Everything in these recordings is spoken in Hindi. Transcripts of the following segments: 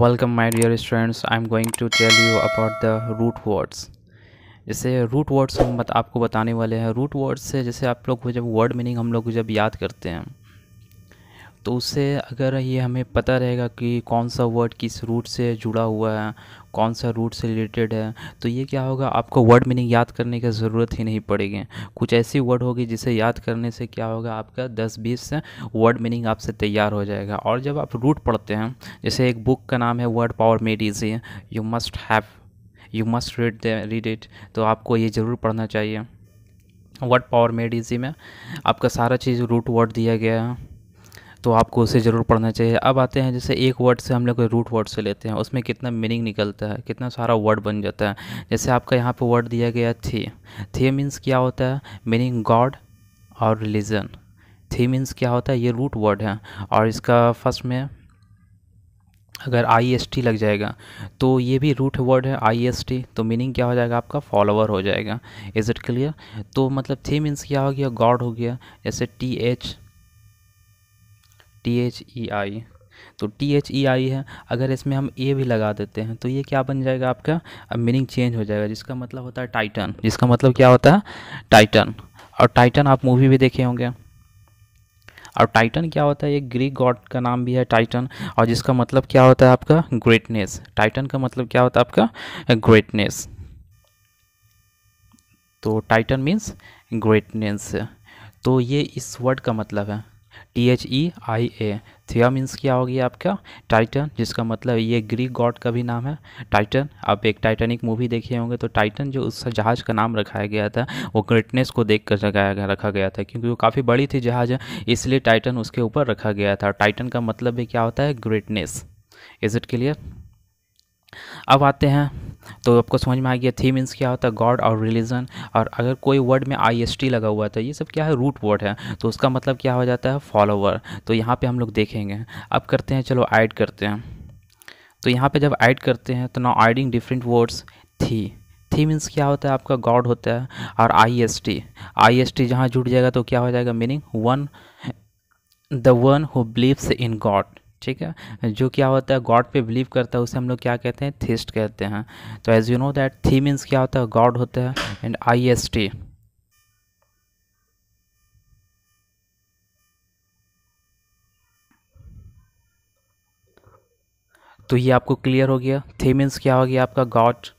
welcome my dear students i'm going to tell you about the root words जैसे रूट वर्ड्स हम बत, आपको बताने वाले हैं रूट वर्ड्स से जैसे आप लोग को जब वर्ड मीनिंग हम लोग जब याद करते हैं तो उससे अगर ये हमें पता रहेगा कि कौन सा वर्ड किस रूट से जुड़ा हुआ है कौन सा रूट से रिलेटेड है तो ये क्या होगा आपको वर्ड मीनिंग याद करने की ज़रूरत ही नहीं पड़ेगी कुछ ऐसी वर्ड होगी जिसे याद करने से क्या होगा आपका दस बीस वर्ड मीनिंग आपसे तैयार हो जाएगा और जब आप रूट पढ़ते हैं जैसे एक बुक का नाम है word power made easy you must have you must read read it तो आपको ये ज़रूर पढ़ना चाहिए वर्ड पावर मेड इजी में आपका सारा चीज़ रूट वर्ड दिया गया है तो आपको उसे ज़रूर पढ़ना चाहिए अब आते हैं जैसे एक वर्ड से हम लोग रूट वर्ड से लेते हैं उसमें कितना मीनिंग निकलता है कितना सारा वर्ड बन जाता है जैसे आपका यहाँ पर वर्ड दिया गया थी थी मीन्स क्या होता है मीनिंग गॉड और रिलीजन थी मीन्स क्या होता है ये रूट वर्ड है और इसका फर्स्ट में अगर आई एस टी लग जाएगा तो ये भी रूट वर्ड है आई एस टी तो मीनिंग क्या हो जाएगा आपका फॉलोवर हो जाएगा इज़ इट क्लियर तो मतलब थी मीन्स क्या हो गया गॉड हो गया जैसे T H T H E I तो टी एच ई आई है अगर इसमें हम ए भी लगा देते हैं तो ये क्या बन जाएगा आपका अब मीनिंग चेंज हो जाएगा जिसका मतलब होता है टाइटन जिसका मतलब क्या होता है टाइटन और टाइटन आप मूवी भी देखे होंगे और टाइटन क्या होता है ये ग्रीक गॉड का नाम भी है टाइटन और जिसका मतलब क्या होता है आपका ग्रेटनेस टाइटन का मतलब क्या होता है आपका ग्रेटनेस तो टाइटन मीन्स ग्रेटनेस तो ये इस वर्ड का मतलब है टी एच ई आई ए थिया मीन्स क्या हो गया आपका टाइटन जिसका मतलब ये ग्रीक गॉड का भी नाम है टाइटन आप एक टाइटनिक मूवी देखे होंगे तो टाइटन जो उस जहाज़ का नाम रखाया गया था वो ग्रेटनेस को देख कर रखाया रखा गया था क्योंकि वो काफ़ी बड़ी थी जहाज़ इसलिए टाइटन उसके ऊपर रखा गया था टाइटन का मतलब भी क्या होता है ग्रेटनेस इज़ इट क्लियर अब आते हैं तो आपको समझ में आ गया थी मीन्स क्या होता है गॉड और रिलीजन और अगर कोई वर्ड में आई एस टी लगा हुआ था तो ये सब क्या है रूट वर्ड है तो उसका मतलब क्या हो जाता है फॉलोवर तो यहाँ पर हम लोग देखेंगे अब करते हैं चलो ऐड करते हैं तो यहाँ पे जब ऐड करते हैं तो नाउ ऐडिंग डिफरेंट वर्ड्स थी थी मीन्स क्या होता है आपका गॉड होता है और I S T I S T जहाँ जुट जाएगा तो क्या हो जाएगा meaning one the one who believes in god ठीक है जो क्या होता है गॉड पे बिलीव करता है उसे हम लोग क्या कहते हैं थिस्ट कहते हैं तो एज यू नो दैट थी मीन्स क्या होता है गॉड होता है एंड आई एस टी तो ये आपको क्लियर हो गया थी मीन्स क्या हो गया आपका गॉड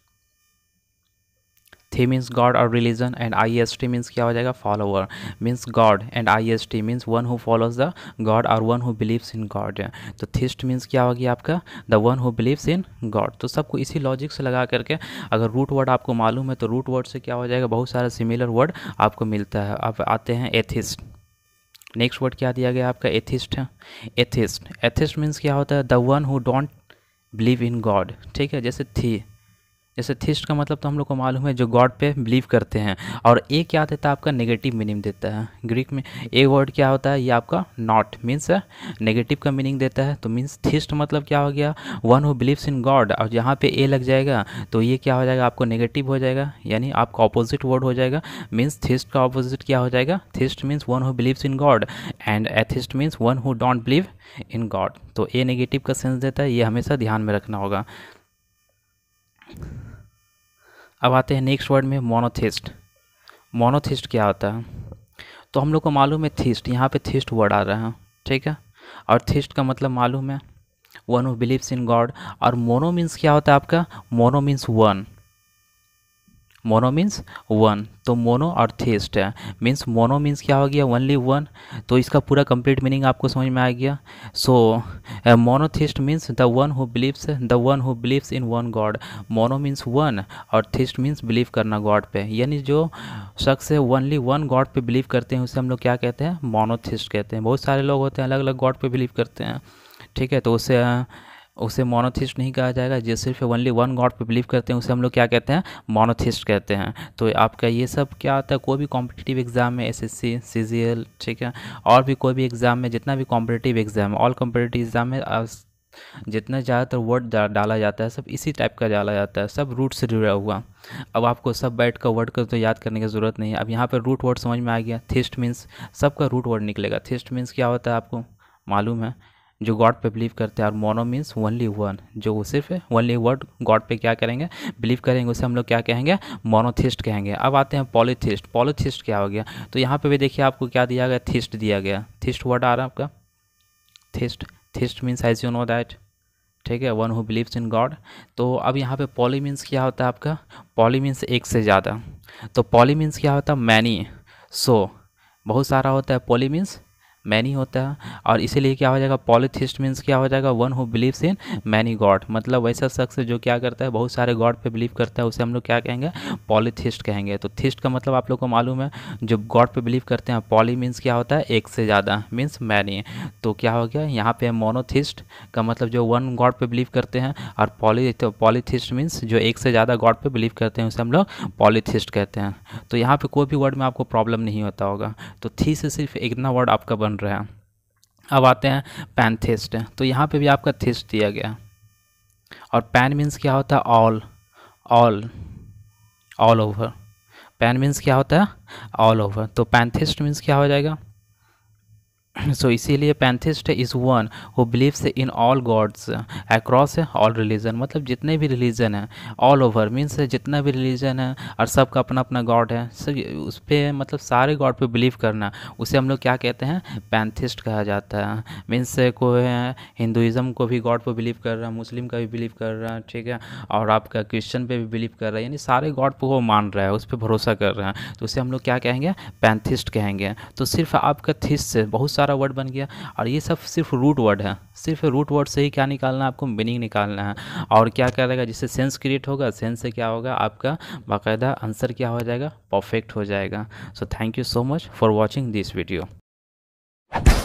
थे मीन्स गॉड और religion and I S T means क्या हो जाएगा follower means god and I S T means one who follows the god और one who believes in god तो थिस्ट मीन्स क्या होगी आपका the one who believes in god तो सबको इसी लॉजिक से लगा करके अगर रूट वर्ड आपको मालूम है तो रूट वर्ड से क्या हो जाएगा बहुत सारा सिमिलर वर्ड आपको मिलता है आप आते हैं एथिस्ट नेक्स्ट वर्ड क्या दिया गया आपका एथिस्ट है एथिस्ट एथिस्ट मीन्स क्या होता है the one who don't believe in god ठीक है जैसे थी जैसे थिस्ट का मतलब तो हम लोग को मालूम है जो गॉड पे बिलीव करते हैं और ए क्या तो देता है आपका नेगेटिव मीनिंग देता है ग्रीक में ए वर्ड क्या होता है ये आपका नॉट मीन्स नेगेटिव का मीनिंग देता है तो मीन्स थिस्ट मतलब क्या हो गया one who believes in god और यहाँ पे ए लग जाएगा तो ये क्या हो जाएगा आपको नेगेटिव हो जाएगा यानी आपका ऑपोजिट वर्ड हो जाएगा मीन्स थिस्ट का ऑपोजिट क्या हो जाएगा theist means one who believes in god and atheist means one who don't believe in god तो ए नेगेटिव का सेंस देता है ये हमेशा ध्यान में रखना होगा अब आते हैं नेक्स्ट वर्ड में मोनोथिस्ट मोनोथिस्ट क्या होता है तो हम लोग को मालूम है थिस्ट यहाँ पे थिस्ट वर्ड आ रहा है ठीक है और थिस्ट का मतलब मालूम है one who believes in god और मोनो मीन्स क्या होता है आपका mono means one mono means one तो मोनो अर्थेस्ट है मीन्स मोनो मीन्स क्या हो गया ओनली वन तो इसका पूरा कंप्लीट मीनिंग आपको समझ में आ गया so monotheist means the one who believes the one who believes in one god mono means one और थेस्ट मीन्स बिलीव करना गॉड पे यानी जो शख्स है ओनली वन गॉड पे बिलीव करते हैं उसे हम लोग क्या कहते हैं मोनोथिस्ट कहते हैं बहुत सारे लोग होते हैं अलग अलग गॉड पे बिलीव करते हैं ठीक है तो उसे उसे मोनोथिस्ट नहीं कहा जाएगा जो सिर्फ ओनली वन गॉड पे बिलीव करते हैं उसे हम लोग क्या कहते हैं मोनोथिस्ट कहते हैं तो आपका ये सब क्या आता है कोई भी कॉम्पिटेटिव एग्जाम में एस एस सी ठीक है और भी कोई भी एग्ज़ाम में जितना भी कॉम्पिटेटिव एग्जाम है ऑल कॉम्पिटेटिव एग्जाम में जितना ज़्यादातर वर्ड डाला जाता है सब इसी टाइप का डाला जाता है सब रूट से जुड़ा हुआ अब आपको सब बैठ कर वर्ड को तो याद करने की ज़रूरत नहीं है अब यहाँ पर रूट वर्ड समझ में आ गया थिस्ट मीन्स सबका रूट वर्ड निकलेगा थिस्ट मीन्स क्या होता है आपको मालूम है जो गॉड पे बिलीव करते हैं और मोनो मीन्स ओनली वन जो सिर्फ ओनली वर्ड गॉड पे क्या करेंगे बिलीव करेंगे उसे हम लोग क्या कहेंगे मोनोथिस्ट कहेंगे अब आते हैं पॉलीथिस्ट पॉलीथिस्ट क्या हो गया तो यहाँ पे भी देखिए आपको क्या दिया गया थिस्ट दिया गया थिस्ट वर्ड आ रहा है आपका theist theist means as you know that ठीक है one who believes in god तो अब यहाँ पे पॉली मीन्स क्या होता है आपका पॉली मीन्स एक से ज़्यादा तो पॉली मीन्स क्या होता है मैनी सो बहुत सारा होता है पॉली मीन्स मैनी होता है और इसीलिए क्या हो जाएगा पॉलिथिस्ट मीन्स क्या हो जाएगा one who believes in many god मतलब वैसा शख्स जो क्या करता है बहुत सारे गॉड पे बिलीव करता है उसे हम लोग क्या कहेंगे पॉलीथिस्ट कहेंगे तो थिस्ट का मतलब आप लोग को मालूम है जो गॉड पे बिलीव करते हैं पॉली मीन्स क्या होता है एक से ज़्यादा मीन्स मैनी तो क्या हो गया यहाँ पे मोनोथिस्ट का मतलब जो वन गॉड पे बिलीव करते हैं और पॉली तो पॉलीथिस्ट मीन्स जो एक से ज़्यादा गॉड पे बिलीव करते हैं उसे हम लोग पॉलीथिस्ट कहते हैं तो यहाँ पे कोई भी वर्ड में आपको प्रॉब्लम नहीं होता होगा तो थी से सिर्फ इतना वर्ड आपका बन बन रहा है अब आते हैं पैनथिस्ट तो यहाँ पे भी आपका थिस्ट दिया गया और पैन मीन्स क्या होता है all all all over pan means क्या होता है ऑल ओवर तो पैनथिस्ट मीन्स क्या हो जाएगा सो इसीलिए pantheist is one who believes in all gods across all religion मतलब जितने भी रिलीजन हैं ऑल ओवर मीन्स जितना भी रिलीजन है और सबका अपना अपना गॉड है सब उस पर मतलब सारे गॉड पे बिलीव करना उसे हम लोग क्या कहते हैं पैंथिस्ट कहा जाता है मीन्स को है हिंदुज़म को भी गॉड पर बिलीव कर रहा है मुस्लिम का भी बिलीव कर रहा है ठीक है और आपका क्रिश्चन पे भी बिलीव कर रहा है यानी सारे गॉड पर वो मान रहा है उस पर भरोसा कर रहा है तो उसे हम लोग क्या कहेंगे पैंथिस्ट कहेंगे तो सिर्फ आपका थिस्ट बहुत सारे सारा वर्ड बन गया और ये सब सिर्फ रूट वर्ड है सिर्फ रूट वर्ड से ही क्या निकालना है आपको मीनिंग निकालना है और क्या करेगा जिससे सेंस क्रिएट होगा सेंस से क्या होगा आपका बाकायदा आंसर क्या हो जाएगा परफेक्ट हो जाएगा so thank you so much for watching this video